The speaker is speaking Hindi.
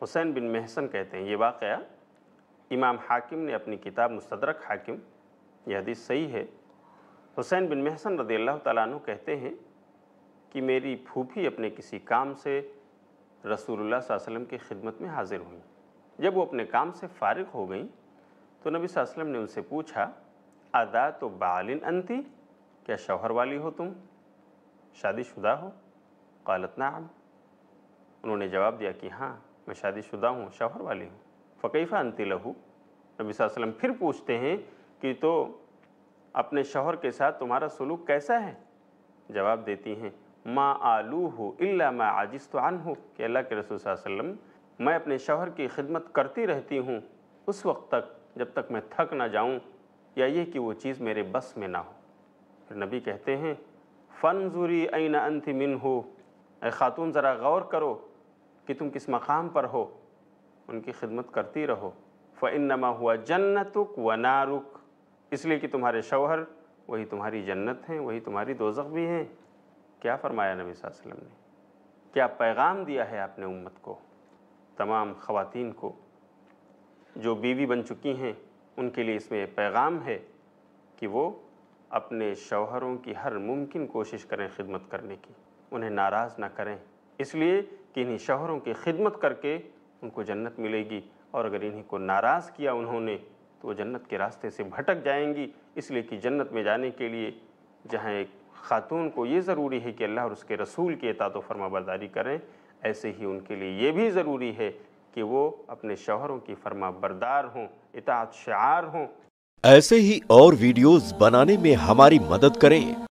हुसैन बिन महसन कहते हैं ये वाक़ इमाम हाकिम ने अपनी किताब मुस्तरक हाकिम यह हदीस सही है हुसैन बिन महसन रदी अल्लाह तु कहते हैं कि मेरी फूफी अपने किसी काम से रसूलुल्लाह वसम की खिदमत में हाज़िर हुई जब वो अपने काम से फ़ारग हो गई तो नबी वसलम ने उनसे पूछा अदा तो बालिन अंती क्या शौहर वाली हो तुम शादीशुदा हो कालत नाम उन्होंने जवाब दिया कि हाँ मैं शादीशुदा हूँ शौहर वाली हूँ फ़कीफ़ा अंति लहू नबी वसल्लम फिर पूछते हैं कि तो अपने शौहर के साथ तुम्हारा सलूक कैसा है जवाब देती हैं माँ आलू हो इल्ला मैं आजिस्तान हो कि अल्लाह के रसूल वसल्लम मैं अपने शौहर की खिदमत करती रहती हूँ उस वक्त तक जब तक मैं थक ना जाऊँ या ये कि वो चीज़ मेरे बस में ना हो फिर नबी कहते हैं फ़नजुरी ऐन अंत मिन हो ए ख़ातून ज़रा गौर करो कि तुम किस मकाम पर हो उनकी खिदमत करती रहो फ़नमा हुआ जन्नतुक व नारुक इसलिए कि तुम्हारे शौहर वही तुम्हारी जन्नत हैं वही तुम्हारी दोजख भी हैं क्या फरमाया नबी वसल्लम ने क्या पैगाम दिया है आपने उम्मत को तमाम ख़वातीन को जो बीवी बन चुकी हैं उनके लिए इसमें पैगाम है कि वो अपने शौहरों की हर मुमकिन कोशिश करें खिदमत करने की उन्हें नाराज़ ना करें इसलिए कि इन्हीं शहरों की खिदमत करके उनको जन्नत मिलेगी और अगर इन्हीं को नाराज़ किया उन्होंने तो वो जन्नत के रास्ते से भटक जाएंगी इसलिए कि जन्नत में जाने के लिए जहाँ एक ख़ातून को ये ज़रूरी है कि अल्लाह और उसके रसूल की एतात फरमाबरदारी करें ऐसे ही उनके लिए ये भी ज़रूरी है कि वो अपने शोहरों की फरमा बरदार हों इतात शार हों ऐसे ही और वीडियोस बनाने में हमारी मदद करें